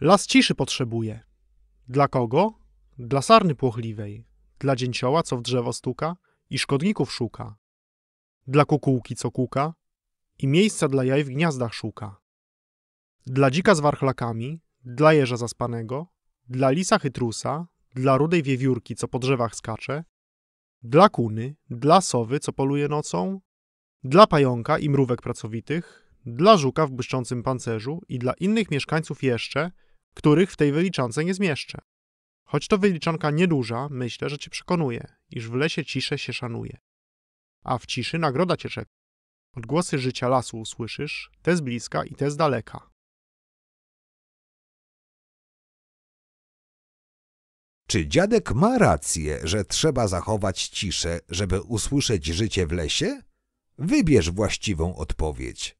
Las ciszy potrzebuje. Dla kogo? Dla sarny płochliwej, dla dzięcioła, co w drzewo stuka i szkodników szuka. Dla kukułki, co kuka i miejsca dla jaj w gniazdach szuka. Dla dzika z warchlakami, dla jeża zaspanego, dla lisa chytrusa, dla rudej wiewiórki, co po drzewach skacze, dla kuny, dla sowy, co poluje nocą, dla pająka i mrówek pracowitych, dla żuka w błyszczącym pancerzu i dla innych mieszkańców jeszcze – których w tej wyliczance nie zmieszczę. Choć to wyliczanka nieduża, myślę, że cię przekonuje, iż w lesie ciszę się szanuje. A w ciszy nagroda cię czeka. Odgłosy życia lasu usłyszysz, te z bliska i te z daleka. Czy dziadek ma rację, że trzeba zachować ciszę, żeby usłyszeć życie w lesie? Wybierz właściwą odpowiedź.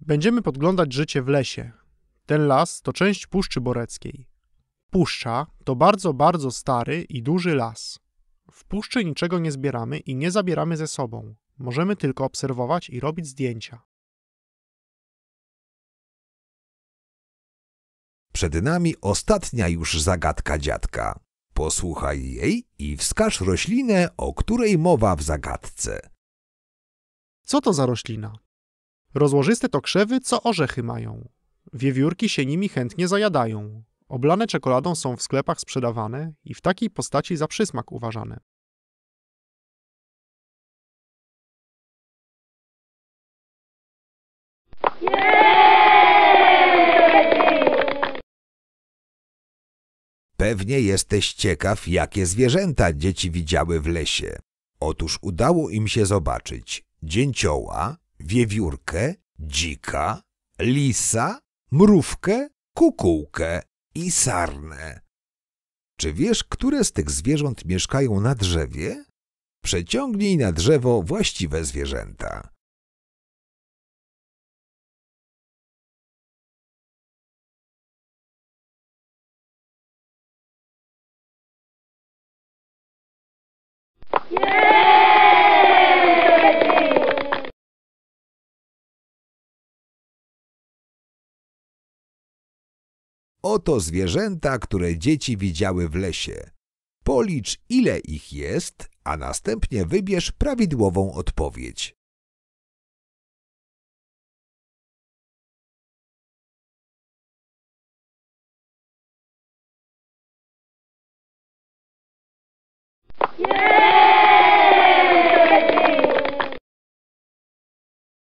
Będziemy podglądać życie w lesie. Ten las to część Puszczy Boreckiej. Puszcza to bardzo, bardzo stary i duży las. W puszczy niczego nie zbieramy i nie zabieramy ze sobą. Możemy tylko obserwować i robić zdjęcia. Przed nami ostatnia już zagadka dziadka. Posłuchaj jej i wskaż roślinę, o której mowa w zagadce. Co to za roślina? Rozłożyste to krzewy, co orzechy mają. Wiewiórki się nimi chętnie zajadają. Oblane czekoladą są w sklepach sprzedawane i w takiej postaci za przysmak uważane. Yeah! Pewnie jesteś ciekaw, jakie zwierzęta dzieci widziały w lesie. Otóż udało im się zobaczyć dzięcioła, wiewiórkę, dzika, lisa, mrówkę, kukułkę i sarnę. Czy wiesz, które z tych zwierząt mieszkają na drzewie? Przeciągnij na drzewo właściwe zwierzęta. Oto zwierzęta, które dzieci widziały w lesie. Policz, ile ich jest, a następnie wybierz prawidłową odpowiedź. Yeah!